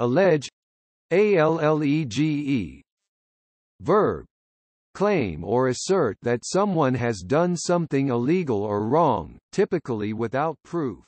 allege allege verb claim or assert that someone has done something illegal or wrong typically without proof